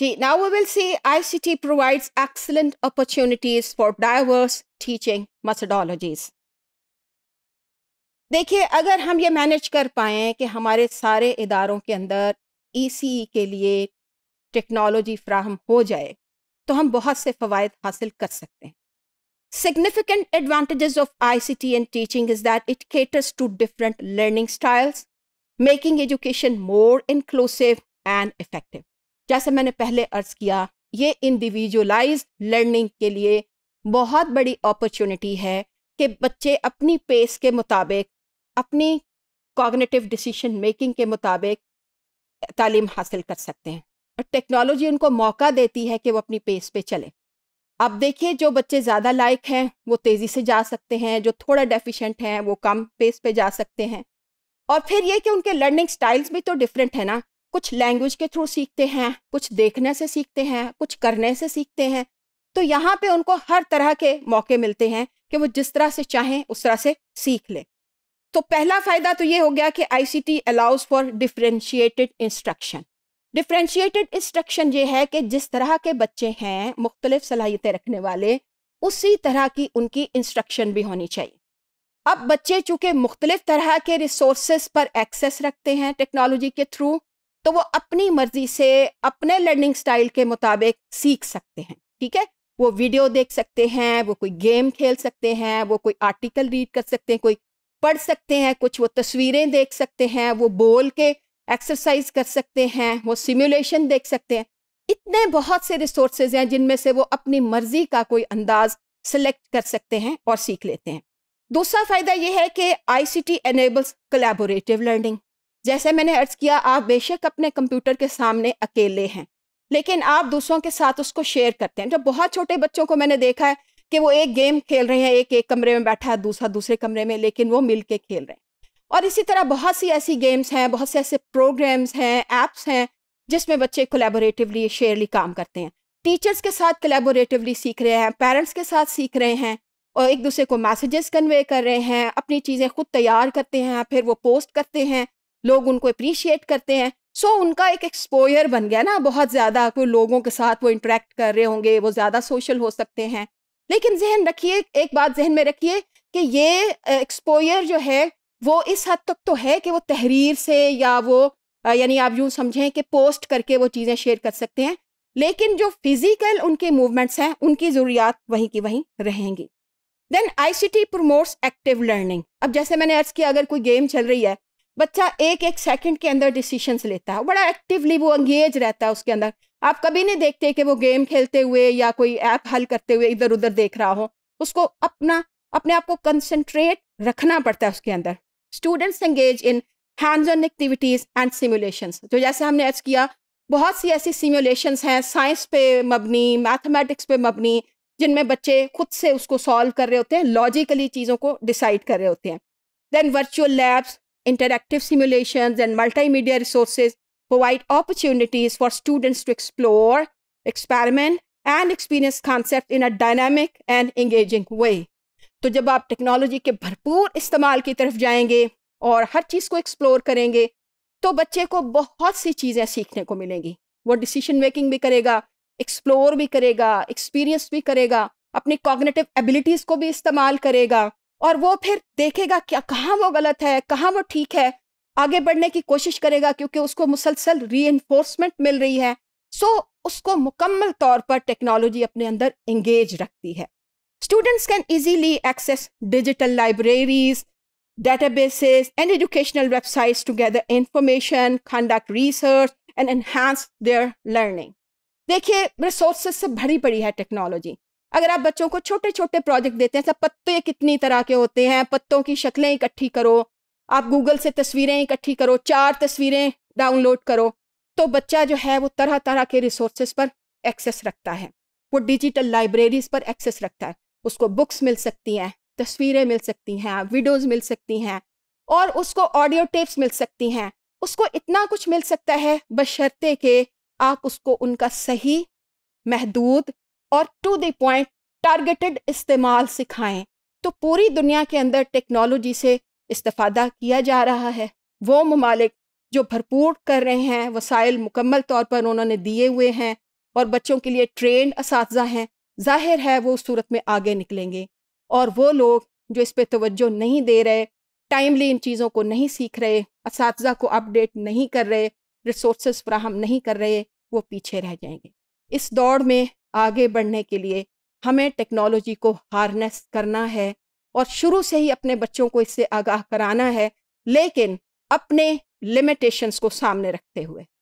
Now we will see ICT provides excellent opportunities for diverse teaching methodologies. देखिए अगर हम ये मैनेज कर पाएँ कि हमारे सारे इदारों के अंदर ई e e के लिए टेक्नोलॉजी फ्राहम हो जाए तो हम बहुत से फ़वाद हासिल कर सकते हैं significant advantages of ICT and teaching is that it caters to different learning styles making education more inclusive and effective जैसे मैंने पहले अर्ज किया ये इंडिविजुअलाइज लर्निंग के लिए बहुत बड़ी अपॉर्चुनिटी है कि बच्चे अपनी पेस के मुताबिक अपनी कॉग्निटिव डिसीशन मेकिंग के मुताबिक तालीम हासिल कर सकते हैं और टेक्नोलॉजी उनको मौका देती है कि वो अपनी पेस पे चले अब देखिए जो बच्चे ज़्यादा लायक हैं वो तेज़ी से जा सकते हैं जो थोड़ा डेफिशेंट हैं वो कम पेस पे जा सकते हैं और फिर ये कि उनके लर्निंग स्टाइल्स भी तो डिफरेंट है ना कुछ लैंग्वेज के थ्रू सीखते हैं कुछ देखने से सीखते हैं कुछ करने से सीखते हैं तो यहाँ पे उनको हर तरह के मौके मिलते हैं कि वो जिस तरह से चाहें उस तरह से सीख लें तो पहला फ़ायदा तो ये हो गया कि I C T allows for differentiated instruction differentiated instruction ये है कि जिस तरह के बच्चे हैं मुख्तलिफ सलाहियतें रखने वाले उसी तरह की उनकी इंस्ट्रक्शन भी होनी चाहिए अब बच्चे चूँकि मुख्तलिफ तरह के रिसोर्स पर एक्सेस रखते हैं टेक्नोलॉजी के थ्रू तो वो अपनी मर्जी से अपने लर्निंग स्टाइल के मुताबिक सीख सकते हैं ठीक है वो वीडियो देख सकते हैं वो कोई गेम खेल सकते हैं वो कोई आर्टिकल रीड कर सकते हैं कोई पढ़ सकते हैं कुछ वो तस्वीरें देख सकते हैं वो बोल के एक्सरसाइज कर सकते हैं वो सिमुलेशन देख सकते हैं इतने बहुत से रिसोर्सेज हैं जिनमें से वो अपनी मर्जी का कोई अंदाज सेलेक्ट कर सकते हैं और सीख लेते हैं दूसरा फायदा ये है कि आईसीटी एनेबल्स कलेबोरेटिव लर्निंग जैसे मैंने अर्ज किया आप बेशक अपने कंप्यूटर के सामने अकेले हैं लेकिन आप दूसरों के साथ उसको शेयर करते हैं जब बहुत छोटे बच्चों को मैंने देखा है कि वो एक गेम खेल रहे हैं एक एक कमरे में बैठा है दूसरा दूसरे कमरे में लेकिन वो मिल के खेल रहे हैं और इसी तरह बहुत सी ऐसी गेम्स हैं बहुत से ऐसे प्रोग्राम्स हैं ऐप्स हैं जिसमें बच्चे कोलेबोरेटिवली शेयरली काम करते हैं टीचर्स के साथ कोलेबोरेटिवली सीख रहे हैं पेरेंट्स के साथ सीख रहे हैं और एक दूसरे को मैसेजेस कन्वे कर रहे हैं अपनी चीज़ें खुद तैयार करते हैं फिर वो पोस्ट करते हैं लोग उनको अप्रिशिएट करते हैं सो so, उनका एक एक्सपोयर बन गया ना बहुत ज़्यादा कोई लोगों के साथ वो इंटरेक्ट कर रहे होंगे वो ज़्यादा सोशल हो सकते हैं लेकिन जहन रखिए एक बात जहन में रखिए कि ये एक्सपोयर जो है वो इस हद तक तो है कि वो तहरीर से या वो यानी आप यूँ समझें कि पोस्ट करके वो चीज़ें शेयर कर सकते हैं लेकिन जो फिज़िकल उनके मूवमेंट्स हैं उनकी ज़रूरियात वहीं की वहीं रहेंगी then I C T promotes active learning अब जैसे मैंने अर्ज़ किया अगर कोई गेम चल रही है बच्चा एक एक सेकंड के अंदर डिसीशंस लेता है बड़ा एक्टिवली वो एंगेज रहता है उसके अंदर आप कभी नहीं देखते कि वो गेम खेलते हुए या कोई ऐप हल करते हुए इधर उधर देख रहा हो उसको अपना अपने आप को कंसनट्रेट रखना पड़ता है उसके अंदर students engage in hands on activities and simulations जो जैसे हमने आज किया बहुत सी ऐसी सिमुलेशंस हैं साइंस पे मबनी मैथमेटिक्स पे मबनी जिनमें बच्चे खुद से उसको सॉल्व कर रहे होते हैं लॉजिकली चीज़ों को डिसाइड कर रहे होते हैं then virtual labs interactive simulations, and multimedia resources provide opportunities for students to explore, experiment, and experience concepts in a dynamic and engaging way. तो जब आप टेक्नोलॉजी के भरपूर इस्तेमाल की तरफ जाएंगे और हर चीज़ को एक्सप्लोर करेंगे तो बच्चे को बहुत सी चीज़ें सीखने को मिलेंगी वो डिसीशन मेकिंग भी करेगा एक्सप्लोर भी करेगा एक्सपीरियंस भी करेगा अपनी कॉग्नेटिव एबिलिटीज़ को भी इस्तेमाल करेगा और वो फिर देखेगा क्या कहाँ वो गलत है कहाँ वो ठीक है आगे बढ़ने की कोशिश करेगा क्योंकि उसको मुसलसल री मिल रही है सो so, उसको मुकम्मल तौर पर टेक्नोलॉजी अपने अंदर एंगेज रखती है students can easily access digital libraries databases and educational websites to gather information conduct research and enhance their learning देखिए रिसोर्सेस से भरी पड़ी है टेक्नोलॉजी अगर आप बच्चों को छोटे छोटे प्रोजेक्ट देते हैं सब पत्ते कितनी तरह के होते हैं पत्तों की शक्लें इकट्ठी करो आप गूगल से तस्वीरें इकट्ठी करो चार तस्वीरें डाउनलोड करो तो बच्चा जो है वो तरह तरह के रिसोर्सेज पर एक्सेस रखता है वो डिजिटल लाइब्रेरीज पर एक्सेस रखता है उसको बुक्स मिल सकती हैं तस्वीरें मिल सकती हैं वीडियोज़ मिल सकती हैं और उसको ऑडियो टेप्स मिल सकती हैं उसको इतना कुछ मिल सकता है बशर्ते के आप उसको उनका सही महदूद और टू द पॉइंट टारगेटेड इस्तेमाल सिखाएं तो पूरी दुनिया के अंदर टेक्नोलॉजी से इस्ता किया जा रहा है वो ममालिक जो भरपूर कर रहे हैं वसाइल मुकम्मल तौर पर उन्होंने दिए हुए हैं और बच्चों के लिए ट्रेन इस हैं जाहिर है वो सूरत में आगे निकलेंगे और वो लोग जो इस पर तोज्जो नहीं दे रहे टाइमली इन चीज़ों को नहीं सीख रहे इस को अपडेट नहीं कर रहे रिसोर्स फ्राहम नहीं कर रहे वो पीछे रह जाएंगे इस दौड़ में आगे बढ़ने के लिए हमें टेक्नोलॉजी को हार्नेस करना है और शुरू से ही अपने बच्चों को इससे आगाह कराना है लेकिन अपने लिमिटेशंस को सामने रखते हुए